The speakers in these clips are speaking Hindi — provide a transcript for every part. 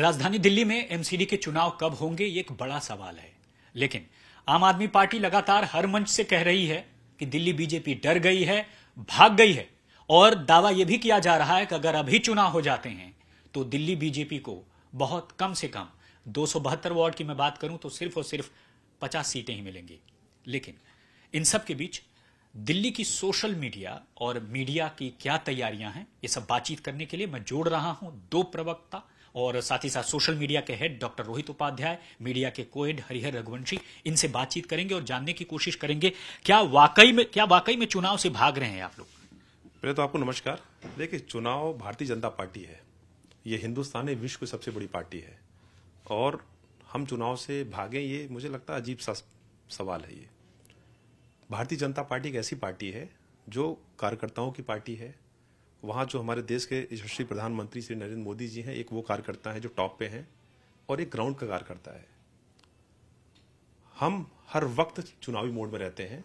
राजधानी दिल्ली में एमसीडी के चुनाव कब होंगे ये एक बड़ा सवाल है लेकिन आम आदमी पार्टी लगातार हर मंच से कह रही है कि दिल्ली बीजेपी डर गई है भाग गई है और दावा यह भी किया जा रहा है कि अगर अभी चुनाव हो जाते हैं तो दिल्ली बीजेपी को बहुत कम से कम दो वार्ड की मैं बात करूं तो सिर्फ और सिर्फ पचास सीटें ही मिलेंगी लेकिन इन सब के बीच दिल्ली की सोशल मीडिया और मीडिया की क्या तैयारियां हैं ये सब बातचीत करने के लिए मैं जोड़ रहा हूं दो प्रवक्ता और साथ ही साथ सोशल मीडिया के head doctor Rohit Upadhyay media के कोएड हरिहर रघुवंशी इनसे बातचीत करेंगे और जानने की कोशिश करेंगे क्या वाकई में क्या वाकई में चुनाव से भाग रहे हैं आप लोग पहले तो आपको नमस्कार देखिए चुनाव भारतीय जनता पार्टी है ये हिंदुस्तान है विश्व की सबसे बड़ी पार्टी है और हम चुनाव से भागें ये मुझे लगता है अजीब सा सवाल है ये भारतीय जनता पार्टी एक ऐसी पार्टी है जो कार्यकर्ताओं की पार्टी है वहाँ जो हमारे देश के यशस्वी प्रधानमंत्री श्री नरेंद्र मोदी जी हैं एक वो कार्यकर्ता है जो टॉप पे हैं और एक ग्राउंड का कार्यकर्ता है हम हर वक्त चुनावी मोड में रहते हैं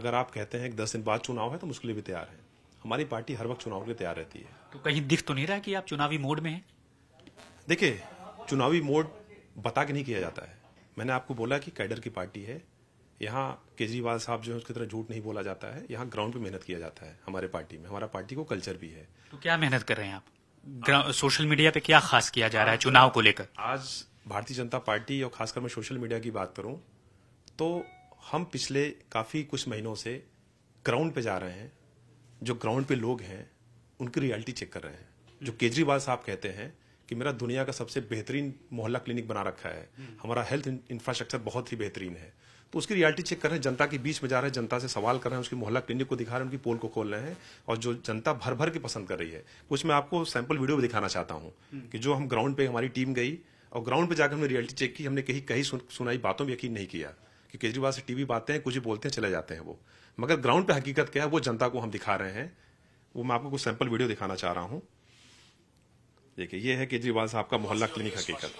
अगर आप कहते हैं कि दस दिन बाद चुनाव है तो हम उसके लिए भी तैयार हैं हमारी पार्टी हर वक्त चुनाव के लिए तैयार रहती है तो कहीं दिख तो नहीं रहा कि आप चुनावी मोड में हैं देखिए चुनावी मोड बता के नहीं किया जाता है मैंने आपको बोला कि कैडर की पार्टी है यहाँ केजरीवाल साहब जो है उसकी तरह झूठ नहीं बोला जाता है यहाँ ग्राउंड पे मेहनत किया जाता है हमारे पार्टी में हमारा पार्टी को कल्चर भी है तो क्या मेहनत कर रहे हैं आप सोशल मीडिया पे क्या खास किया जा रहा है चुनाव को लेकर आज भारतीय जनता पार्टी और खासकर मैं सोशल मीडिया की बात करूं तो हम पिछले काफ़ी कुछ महीनों से ग्राउंड पे जा रहे हैं जो ग्राउंड पे लोग हैं उनकी रियलिटी चेक कर रहे हैं जो केजरीवाल साहब कहते हैं कि मेरा दुनिया का सबसे बेहतरीन मोहल्ला क्लिनिक बना रखा है हमारा हेल्थ इंफ्रास्ट्रक्चर बहुत ही बेहतरीन है तो उसकी रियलिटी चेक कर रहे हैं जनता के बीच में जा रहे हैं जनता से सवाल कर रहे हैं उसकी मोहल्ला क्लिनिक को दिखा रहे हैं उनकी पोल को खोल रहे हैं और जो जनता भर भर के पसंद कर रही है कुछ तो मैं आपको सैंपल वीडियो भी दिखाना चाहता हूँ कि जो हम ग्राउंड पे हमारी टीम गई और ग्राउंड पे जाकर हमने रियलिटी चेक की हमने कहीं कहीं सुनाई बातों में यकीन नहीं किया कि केजरीवाल से टीवी बातें हैं कुछ ही बोलते हैं चले जाते हैं वो मगर ग्राउंड पे हकीकत क्या है वो जनता को हम दिखा रहे हैं वो मैं आपको कुछ सैंपल वीडियो दिखाना चाह रहा हूँ देखिए ये है केजरीवाल साहब का मोहल्ला क्लिनिक हकीकत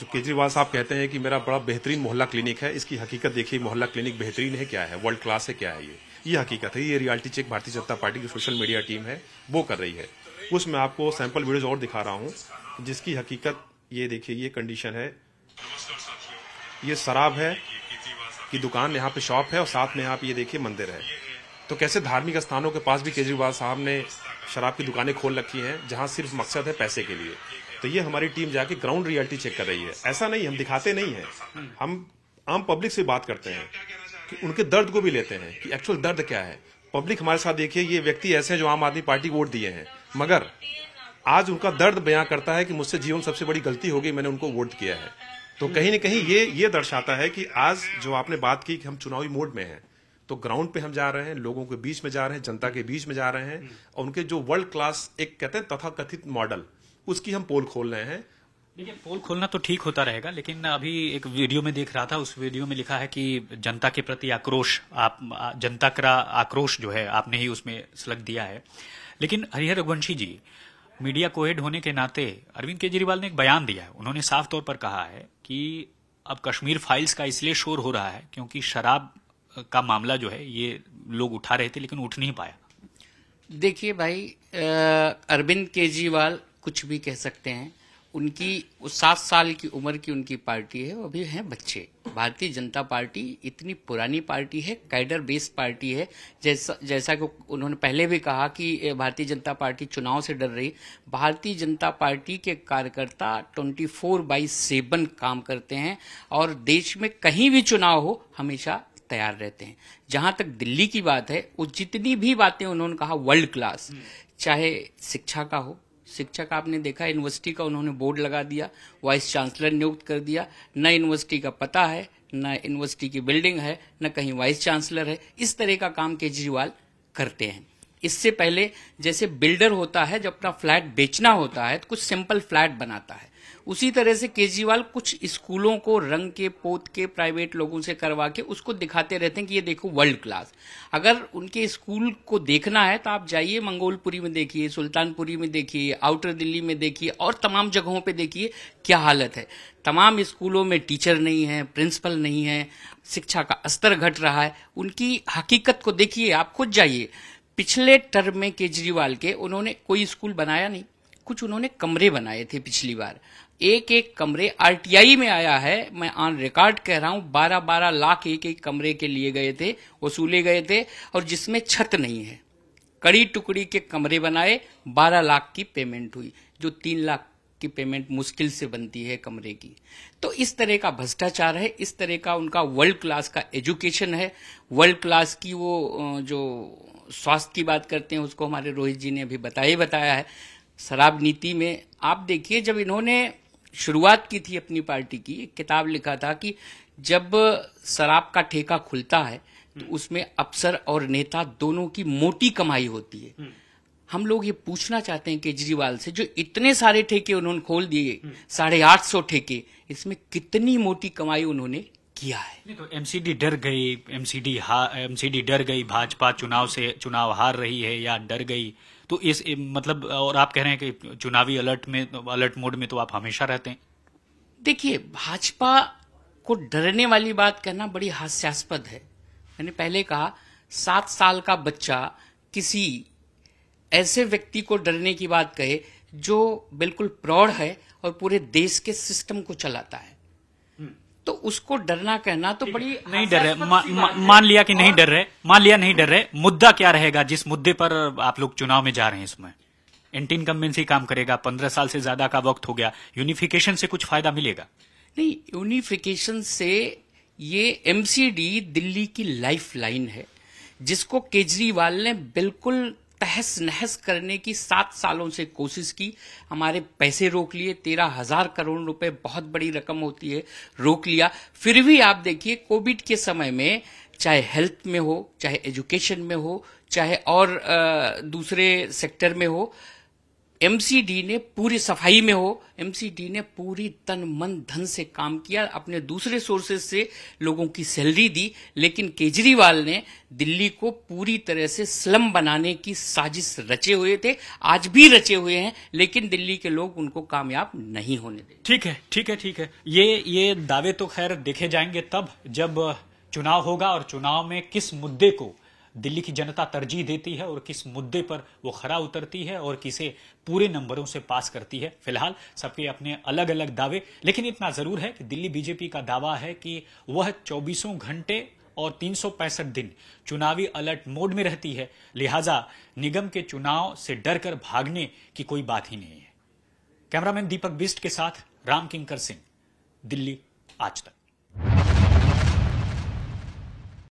तो केजरीवाल साहब कहते हैं कि मेरा बड़ा बेहतरीन मोहल्ला क्लिनिक है इसकी हकीकत देखिए मोहल्ला क्लिनिक बेहतरीन है क्या है वर्ल्ड क्लास है क्या है ये ये हकीकत है ये रियलिटी चेक भारतीय जनता पार्टी की सोशल मीडिया टीम है वो कर रही है उसमें आपको सैंपल वीडियोज और दिखा रहा हूँ जिसकी हकीकत ये देखिए ये कंडीशन है ये शराब है कि दुकान यहाँ पे शॉप है और साथ में यहाँ पे ये देखिए मंदिर है तो कैसे धार्मिक स्थानों के पास भी केजरीवाल साहब ने शराब की दुकानें खोल रखी हैं जहां सिर्फ मकसद है पैसे के लिए तो ये हमारी टीम जाके ग्राउंड रियलिटी चेक कर रही है ऐसा नहीं हम दिखाते नहीं है हम आम पब्लिक से बात करते हैं कि उनके दर्द को भी लेते हैं कि एक्चुअल दर्द क्या है पब्लिक हमारे साथ देखिए ये व्यक्ति ऐसे हैं जो आम आदमी पार्टी वोट दिए हैं मगर आज उनका दर्द बयां करता है कि मुझसे जीवन सबसे बड़ी गलती हो गई मैंने उनको वोट किया है तो कहीं ना कहीं ये ये दर्शाता है कि आज जो आपने बात की कि हम चुनावी मोड में हैं तो ग्राउंड पे हम जा रहे हैं लोगों के बीच में जा रहे हैं जनता के बीच में जा रहे हैं और उनके जो वर्ल्ड क्लास एक कहते हैं तथाकथित मॉडल उसकी हम पोल खोल रहे हैं देखिए पोल खोलना तो ठीक होता रहेगा लेकिन अभी एक वीडियो में देख रहा था उस वीडियो में लिखा है कि जनता के प्रति आक्रोश आप जनता का आक्रोश जो है आपने ही उसमें सलग दिया है लेकिन हरिहर रघुवंशी जी मीडिया को हेड होने के नाते अरविंद केजरीवाल ने एक बयान दिया है उन्होंने साफ तौर पर कहा है कि अब कश्मीर फाइल्स का इसलिए शोर हो रहा है क्योंकि शराब का मामला जो है ये लोग उठा रहे थे लेकिन उठ नहीं पाया देखिए भाई अरविंद केजरीवाल कुछ भी कह सकते हैं उनकी उस सात साल की उम्र की उनकी पार्टी है अभी हैं बच्चे भारतीय जनता पार्टी इतनी पुरानी पार्टी है कैडर बेस्ड पार्टी है जैसा जैसा कि उन्होंने पहले भी कहा कि भारतीय जनता पार्टी चुनाव से डर रही भारतीय जनता पार्टी के कार्यकर्ता 24 फोर बाई सेवन काम करते हैं और देश में कहीं भी चुनाव हो हमेशा तैयार रहते हैं जहां तक दिल्ली की बात है वो जितनी भी बातें उन्होंने कहा वर्ल्ड हम्म। क्लास चाहे शिक्षा का हो शिक्षक आपने देखा यूनिवर्सिटी का उन्होंने बोर्ड लगा दिया वाइस चांसलर नियुक्त कर दिया न यूनिवर्सिटी का पता है न यूनिवर्सिटी की बिल्डिंग है न कहीं वाइस चांसलर है इस तरह का काम केजरीवाल करते हैं इससे पहले जैसे बिल्डर होता है जब अपना फ्लैट बेचना होता है तो कुछ सिंपल फ्लैट बनाता है उसी तरह से केजरीवाल कुछ स्कूलों को रंग के पोत के प्राइवेट लोगों से करवा के उसको दिखाते रहते हैं कि ये देखो वर्ल्ड क्लास अगर उनके स्कूल को देखना है तो आप जाइए मंगोलपुरी में देखिए सुल्तानपुरी में देखिए आउटर दिल्ली में देखिए और तमाम जगहों पर देखिए क्या हालत है तमाम स्कूलों में टीचर नहीं है प्रिंसिपल नहीं है शिक्षा का स्तर घट रहा है उनकी हकीकत को देखिए आप खुद जाइए पिछले टर्म में केजरीवाल के उन्होंने कोई स्कूल बनाया नहीं कुछ उन्होंने कमरे बनाए थे पिछली बार एक एक कमरे आरटीआई में आया है मैं ऑन रिकॉर्ड कह रहा हूं बारह बारह लाख एक एक कमरे के लिए गए थे वसूले गए थे और जिसमें छत नहीं है कड़ी टुकड़ी के कमरे बनाए बारह लाख की पेमेंट हुई जो तीन लाख की पेमेंट मुश्किल से बनती है कमरे की तो इस तरह का भ्रष्टाचार है इस तरह का उनका वर्ल्ड क्लास का एजुकेशन है वर्ल्ड क्लास की वो जो स्वास्थ्य की बात करते हैं उसको हमारे रोहित जी ने अभी बताया बताया है शराब नीति में आप देखिए जब इन्होंने शुरुआत की थी अपनी पार्टी की एक किताब लिखा था कि जब शराब का ठेका खुलता है तो हम्म। उसमें अफसर और नेता दोनों की मोटी कमाई होती है हम्म। हम लोग ये पूछना चाहते हैं केजरीवाल से जो इतने सारे ठेके उन्होंने खोल दिए हम्म। साढ़े आठ सौ ठेके इसमें कितनी मोटी कमाई उन्होंने किया है नहीं तो एमसीडी डर गई एमसीडी एमसीडी डर गई भाजपा चुनाव से चुनाव हार रही है या डर गई तो इस मतलब और आप कह रहे हैं कि चुनावी अलर्ट में अलर्ट मोड में तो आप हमेशा रहते हैं देखिए भाजपा को डरने वाली बात करना बड़ी हास्यास्पद है मैंने पहले कहा सात साल का बच्चा किसी ऐसे व्यक्ति को डरने की बात कहे जो बिल्कुल प्रौढ़ है और पूरे देश के सिस्टम को चलाता है तो उसको डरना कहना तो बड़ी नहीं डर रहे मान लिया कि नहीं हाँ। डर रहे मान लिया नहीं डर रहे मुद्दा क्या रहेगा जिस मुद्दे पर आप लोग चुनाव में जा रहे हैं इसमें एंटी इनकम्बेंसी काम करेगा पंद्रह साल से ज्यादा का वक्त हो गया यूनिफिकेशन से कुछ फायदा मिलेगा नहीं यूनिफिकेशन से ये एमसीडी दिल्ली की लाइफ लाइन है जिसको केजरीवाल ने बिल्कुल तहस नहस करने की सात सालों से कोशिश की हमारे पैसे रोक लिए तेरह हजार करोड़ रुपए बहुत बड़ी रकम होती है रोक लिया फिर भी आप देखिए कोविड के समय में चाहे हेल्थ में हो चाहे एजुकेशन में हो चाहे और दूसरे सेक्टर में हो एमसीडी ने पूरी सफाई में हो एमसीडी ने पूरी तन मन धन से काम किया अपने दूसरे सोर्सेज से लोगों की सैलरी दी लेकिन केजरीवाल ने दिल्ली को पूरी तरह से स्लम बनाने की साजिश रचे हुए थे आज भी रचे हुए हैं लेकिन दिल्ली के लोग उनको कामयाब नहीं होने दे ठीक है ठीक है ठीक है ये ये दावे तो खैर देखे जाएंगे तब जब चुनाव होगा और चुनाव में किस मुद्दे को दिल्ली की जनता तरजीह देती है और किस मुद्दे पर वो खरा उतरती है और किसे पूरे नंबरों से पास करती है फिलहाल सबके अपने अलग अलग दावे लेकिन इतना जरूर है कि दिल्ली बीजेपी का दावा है कि वह चौबीसों घंटे और तीन दिन चुनावी अलर्ट मोड में रहती है लिहाजा निगम के चुनाव से डरकर भागने की कोई बात ही नहीं है कैमरामैन दीपक बिस्ट के साथ राम किंकर सिंह दिल्ली आज तक